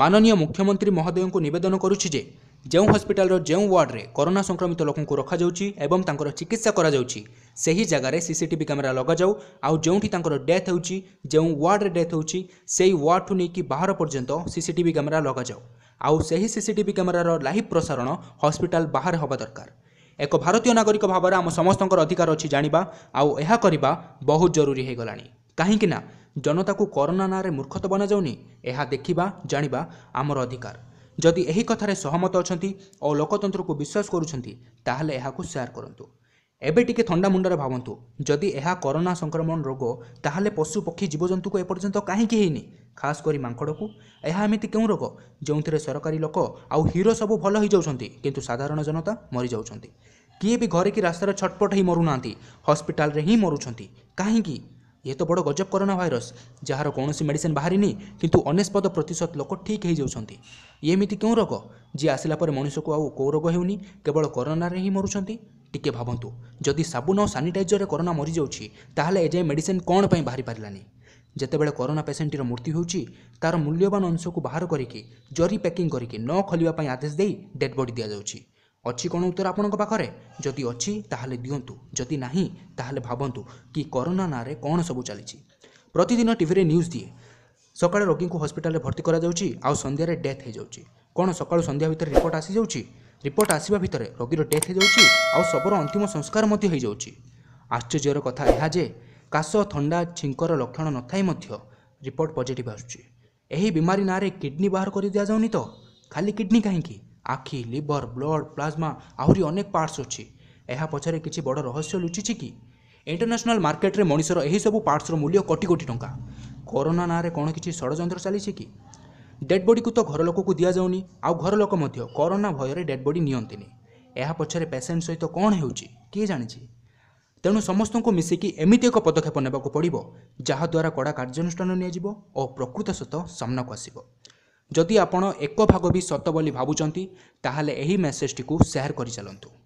ମାନନୀୟ ମୁଖ୍ୟମନ୍ତ୍ରୀ ମହୋଦୟଙ୍କୁ ନିବେଦନ କରୁଛି ଯେ ଯେଉଁ ହସ୍ପିଟାଲର ଯେଉଁ ୱାର୍ଡ଼ରେ କରୋନା ସଂକ୍ରମିତ ଲୋକଙ୍କୁ ରଖାଯାଉଛି ଏବଂ ତାଙ୍କର ଚିକିତ୍ସା କରାଯାଉଛି ସେହି ଜାଗାରେ ସିସିଟିଭି କ୍ୟାମେରା ଲଗାଯାଉ ଆଉ ଯେଉଁଠି ତାଙ୍କର ଡେଥ୍ ହେଉଛି ଯେଉଁ ୱାର୍ଡ଼ରେ ଡେଥ୍ ହେଉଛି ସେହି ୱାର୍ଡ଼ଠୁ ନେଇକି ବାହାର ପର୍ଯ୍ୟନ୍ତ ସିସିଟିଭି କ୍ୟାମେରା ଲଗାଯାଉ ଆଉ ସେହି ସିସିଟିଭି କ୍ୟାମେରାର ଲାଇଭ୍ ପ୍ରସାରଣ ହସ୍ପିଟାଲ ବାହାରେ ହେବା ଦରକାର ଏକ ଭାରତୀୟ ନାଗରିକ ଭାବରେ ଆମ ସମସ୍ତଙ୍କର ଅଧିକାର ଅଛି ଜାଣିବା ଆଉ ଏହା କରିବା ବହୁତ ଜରୁରୀ ହୋଇଗଲାଣି କାହିଁକି ନା ଜନତାକୁ କରୋନା ନାଁରେ ମୂର୍ଖତ ବନାଯାଉନି ଏହା ଦେଖିବା ଜାଣିବା ଆମର ଅଧିକାର ଯଦି ଏହି କଥାରେ ସହମତ ଅଛନ୍ତି ଓ ଲୋକତନ୍ତ୍ରକୁ ବିଶ୍ୱାସ କରୁଛନ୍ତି ତାହେଲେ ଏହାକୁ ସେୟାର କରନ୍ତୁ ଏବେ ଟିକେ ଥଣ୍ଡା ମୁଣ୍ଡରେ ଭାବନ୍ତୁ ଯଦି ଏହା କରୋନା ସଂକ୍ରମଣ ରୋଗ ତାହେଲେ ପଶୁ ପକ୍ଷୀ ଜୀବଜନ୍ତୁକୁ ଏପର୍ଯ୍ୟନ୍ତ କାହିଁକି ହେଇନି ଖାସ କରି ମାଙ୍କଡ଼କୁ ଏହା ଏମିତି କେଉଁ ରୋଗ ଯେଉଁଥିରେ ସରକାରୀ ଲୋକ ଆଉ ହିରୋ ସବୁ ଭଲ ହୋଇଯାଉଛନ୍ତି କିନ୍ତୁ ସାଧାରଣ ଜନତା ମରିଯାଉଛନ୍ତି କିଏ ବି ଘରେ କି ରାସ୍ତାରେ ଛଟପଟ ହେଇ ମରୁନାହାନ୍ତି ହସ୍ପିଟାଲରେ ହିଁ ମରୁଛନ୍ତି କାହିଁକି ଇଏ ତ ବଡ଼ ଗଜବ କରୋନା ଭାଇରସ୍ ଯାହାର କୌଣସି ମେଡ଼ିସିନ୍ ବାହାରିନି କିନ୍ତୁ ଅନେସ୍ପଦ ପ୍ରତିଶତ ଲୋକ ଠିକ୍ ହୋଇଯାଉଛନ୍ତି ଏମିତି କେଉଁ ରୋଗ ଯିଏ ଆସିଲା ପରେ ମଣିଷକୁ ଆଉ କେଉଁ ରୋଗ ହେଉନି କେବଳ କରୋନାରେ ହିଁ ମରୁଛନ୍ତି ଟିକେ ଭାବନ୍ତୁ ଯଦି ସାବୁନ ଓ ସାନିଟାଇଜରରେ କରୋନା ମରିଯାଉଛି ତାହେଲେ ଏଯାଏଁ ମେଡ଼ିସିନ୍ କ'ଣ ପାଇଁ ବାହାରି ପାରିଲାନି ଯେତେବେଳେ କରୋନା ପେସେଣ୍ଟଟିର ମୃତ୍ୟୁ ହେଉଛି ତା'ର ମୂଲ୍ୟବାନ ଅଂଶକୁ ବାହାର କରିକି ଜରି ପ୍ୟାକିଂ କରିକି ନ ଖୋଲିବା ପାଇଁ ଆଦେଶ ଦେଇ ଡେଡ଼ବଡ଼ି ଦିଆଯାଉଛି ଅଛି କ'ଣ ଉତ୍ତର ଆପଣଙ୍କ ପାଖରେ ଯଦି ଅଛି ତାହେଲେ ଦିଅନ୍ତୁ ଯଦି ନାହିଁ ତାହେଲେ ଭାବନ୍ତୁ କି କରୋନା ନାଁରେ କ'ଣ ସବୁ ଚାଲିଛି ପ୍ରତିଦିନ ଟିଭିରେ ନ୍ୟୁଜ୍ ଦିଏ ସକାଳେ ରୋଗୀଙ୍କୁ ହସ୍ପିଟାଲରେ ଭର୍ତ୍ତି କରାଯାଉଛି ଆଉ ସନ୍ଧ୍ୟାରେ ଡେଥ୍ ହୋଇଯାଉଛି କ'ଣ ସକାଳୁ ସନ୍ଧ୍ୟା ଭିତରେ ରିପୋର୍ଟ ଆସିଯାଉଛି ରିପୋର୍ଟ ଆସିବା ଭିତରେ ରୋଗୀର ଡେଥ୍ ହୋଇଯାଉଛି ଆଉ ଶବର ଅନ୍ତିମ ସଂସ୍କାର ମଧ୍ୟ ହୋଇଯାଉଛି ଆଶ୍ଚର୍ଯ୍ୟର କଥା ଏହା ଯେ କାଶ ଥଣ୍ଡା ଛିଙ୍କର ଲକ୍ଷଣ ନଥାଇ ମଧ୍ୟ ରିପୋର୍ଟ ପଜିଟିଭ୍ ଆସୁଛି ଏହି ବିମାରୀ ନାଁରେ କିଡ଼ନୀ ବାହାର କରିଦିଆଯାଉନି ତ ଖାଲି କିଡ଼ନୀ କାହିଁକି ଆଖି ଲିଭର ବ୍ଲଡ଼୍ ପ୍ଲାଜମା ଆହୁରି ଅନେକ ପାର୍ଟସ୍ ଅଛି ଏହା ପଛରେ କିଛି ବଡ଼ ରହସ୍ୟ ଲୁଚିଛି କି ଇଣ୍ଟରନ୍ୟାସନାଲ୍ ମାର୍କେଟରେ ମଣିଷର ଏହିସବୁ ପାର୍ଟସ୍ର ମୂଲ୍ୟ କୋଟି କୋଟି ଟଙ୍କା କରୋନା ନାଁରେ କ'ଣ କିଛି ଷଡ଼ଯନ୍ତ୍ର ଚାଲିଛି କି ଡେଡ଼୍ ବଡ଼ିକୁ ତ ଘର ଲୋକକୁ ଦିଆଯାଉନି ଆଉ ଘର ଲୋକ ମଧ୍ୟ କରୋନା ଭୟରେ ଡେଡ଼୍ ବଡ଼ି ନିଅନ୍ତିନି ଏହା ପଛରେ ପେସେଣ୍ଟ ସହିତ କ'ଣ ହେଉଛି କିଏ ଜାଣିଛି ତେଣୁ ସମସ୍ତଙ୍କୁ ମିଶିକି ଏମିତି ଏକ ପଦକ୍ଷେପ ନେବାକୁ ପଡ଼ିବ ଯାହାଦ୍ୱାରା କଡ଼ା କାର୍ଯ୍ୟାନୁଷ୍ଠାନ ନିଆଯିବ ଓ ପ୍ରକୃତ ସତ ସାମ୍ନାକୁ ଆସିବ ଯଦି ଆପଣ ଏକ ଭାଗ ବି ସତ ବୋଲି ଭାବୁଛନ୍ତି ତାହେଲେ ଏହି ମେସେଜଟିକୁ ସେୟାର କରିଚାଲନ୍ତୁ